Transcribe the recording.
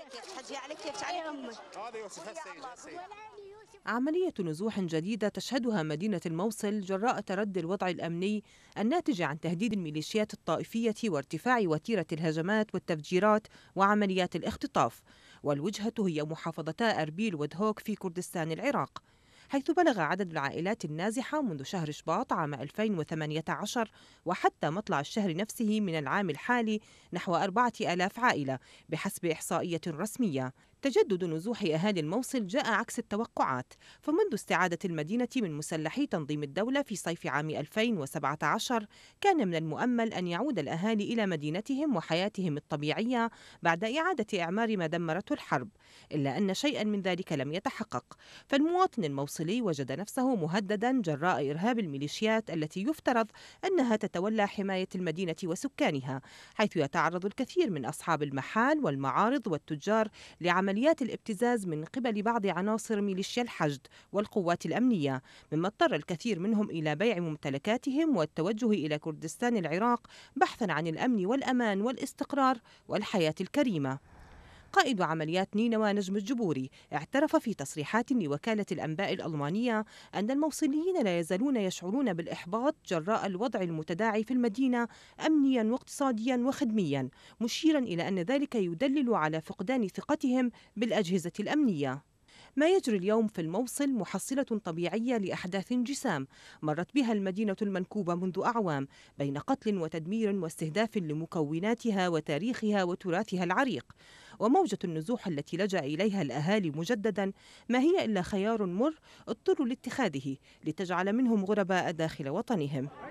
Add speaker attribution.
Speaker 1: إيه، عملية نزوح جديدة تشهدها مدينة الموصل جراء تردي الوضع الأمني الناتج عن تهديد الميليشيات الطائفية وارتفاع وتيرة الهجمات والتفجيرات وعمليات الاختطاف والوجهة هي محافظتا أربيل ودهوك في كردستان العراق حيث بلغ عدد العائلات النازحة منذ شهر شباط عام 2018 وحتى مطلع الشهر نفسه من العام الحالي نحو 4000 عائلة بحسب إحصائية رسمية تجدد نزوح أهالي الموصل جاء عكس التوقعات فمنذ استعادة المدينة من مسلحي تنظيم الدولة في صيف عام 2017 كان من المؤمل أن يعود الأهالي إلى مدينتهم وحياتهم الطبيعية بعد إعادة إعمار ما دمرته الحرب إلا أن شيئا من ذلك لم يتحقق فالمواطن الموصلي وجد نفسه مهددا جراء إرهاب الميليشيات التي يفترض أنها تتولى حماية المدينة وسكانها حيث يتعرض الكثير من أصحاب المحال والمعارض والتجار لعمل عمليات الابتزاز من قبل بعض عناصر ميليشيا الحشد والقوات الأمنية مما اضطر الكثير منهم إلى بيع ممتلكاتهم والتوجه إلى كردستان العراق بحثا عن الأمن والأمان والاستقرار والحياة الكريمة قائد عمليات نينوى نجم الجبوري اعترف في تصريحات لوكالة الأنباء الألمانية أن الموصليين لا يزالون يشعرون بالإحباط جراء الوضع المتداعي في المدينة أمنيا واقتصاديا وخدميا مشيرا إلى أن ذلك يدلل على فقدان ثقتهم بالأجهزة الأمنية ما يجري اليوم في الموصل محصلة طبيعية لأحداث جسام مرت بها المدينة المنكوبة منذ أعوام بين قتل وتدمير واستهداف لمكوناتها وتاريخها وتراثها العريق وموجة النزوح التي لجأ إليها الأهالي مجددا ما هي إلا خيار مر اضطروا لاتخاذه لتجعل منهم غرباء داخل وطنهم